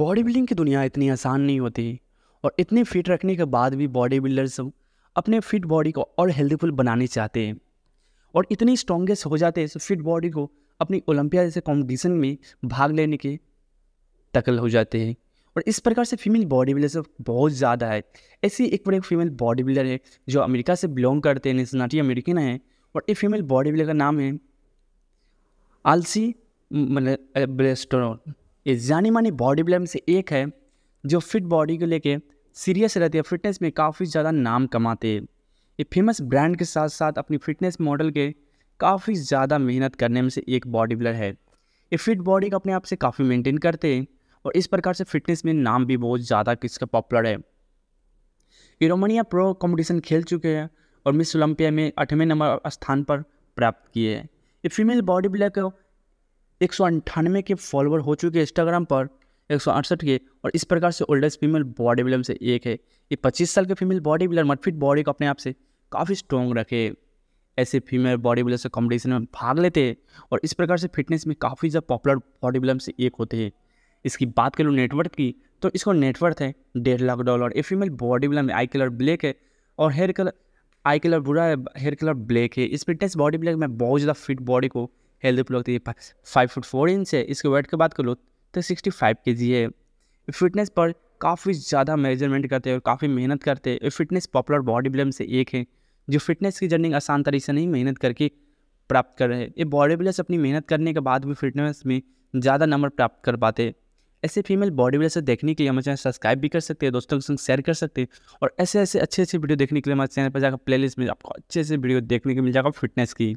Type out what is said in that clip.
body building की दुनिया इतनी आसान नहीं होती और इतने फिट रखने के बाद भी बॉडी बिल्डर्स अपने फिट बॉडी को और हेल्दीफुल बनाने चाहते हैं और इतनी स्ट्रॉन्गेस्ट हो जाते हैं फिट बॉडी को अपनी ओलंपिया जैसे कॉम्पिटिशन में भाग लेने के तकल हो जाते हैं और इस प्रकार से फीमेल बॉडी बिल्डर्स बहुत ज़्यादा है ऐसी एक बड़े फीमेल बॉडी बिल्डर है जो अमेरिका से बिलोंग करते हैं नेशनाटी अमेरिकन है और ये फीमेल बॉडी बिल्डर का नाम है आलसी मतलब, ब्लेस्टोन ये जानी मानी बॉडी बिल्डर में से एक है जो फिट बॉडी को लेके सीरियस रहती है फिटनेस में काफ़ी ज़्यादा नाम कमाते हैं ये फेमस ब्रांड के साथ साथ अपनी फिटनेस मॉडल के काफ़ी ज़्यादा मेहनत करने में से एक बॉडी बिल्डर है ये फिट बॉडी को अपने आप से काफ़ी मेंटेन करते हैं और इस प्रकार से फिटनेस में नाम भी बहुत ज़्यादा किसका पॉपुलर है ये रोमानिया प्रो कॉम्पिटिशन खेल चुके हैं और मिस ओलंपिया में अठवें नंबर स्थान पर प्राप्त किए हैं ये फीमेल बॉडी बिल्डर को एक सौ अंठानवे के फॉलोअर हो चुके हैं इंस्टाग्राम पर एक सौ अड़सठ के और इस प्रकार से ओल्डेस्ट फीमेल बॉडी बिल्डर से एक है ये पच्चीस साल के फीमेल बॉडी बिल्डर मटफिट बॉडी को अपने आप से काफ़ी स्ट्रॉन्ग रखे ऐसे फीमेल बॉडी बिल्डर से कॉम्पिटिशन में भाग लेते हैं और इस प्रकार से फिटनेस में काफ़ी ज़्यादा पॉपुलर बॉडी बिल्डर से एक होते हैं इसकी बात करूँ नेटवर्क की तो इसको नेटवर्थ है डेढ़ लाख डॉलर ये फीमेल बॉडी बिल्डर में आई कलर ब्लैक है और हेयर कलर आई कलर बुरा है हेयर कलर ब्लैक है इस फिटनेस बॉडी ब्लैक में बहुत ज़्यादा फिट बॉडी को हेल्दी लोग तो ये फाइव फुट फोर इंच है इसके वेट की बात करो तो सिक्सटी फाइव के जी है फिटनेस पर काफ़ी ज़्यादा मेजरमेंट करते हैं और काफ़ी मेहनत करते हैं फिटनेस पॉपुलर बॉडी बिल्डर से एक है जो फिटनेस की जर्नी आसान तरीके से नहीं मेहनत करके प्राप्त कर रहे हैं ये बॉडी बिल्डर्स अपनी मेहनत करने के बाद भी फिटनेस में ज़्यादा नंबर प्राप्त कर पाते हैं ऐसे फीमेल बॉडी बिल्डर्स देखने के लिए हमारे चैनल सब्सक्राइब भी कर सकते हैं दोस्तों के संग शेयर कर सकते हैं और ऐसे ऐसे अच्छे अच्छे वीडियो देखने के लिए हमारे चैनल पर जाकर प्लेलिस्ट में आपको अच्छे से वीडियो देखने को मिल जाएगा फिटनेस की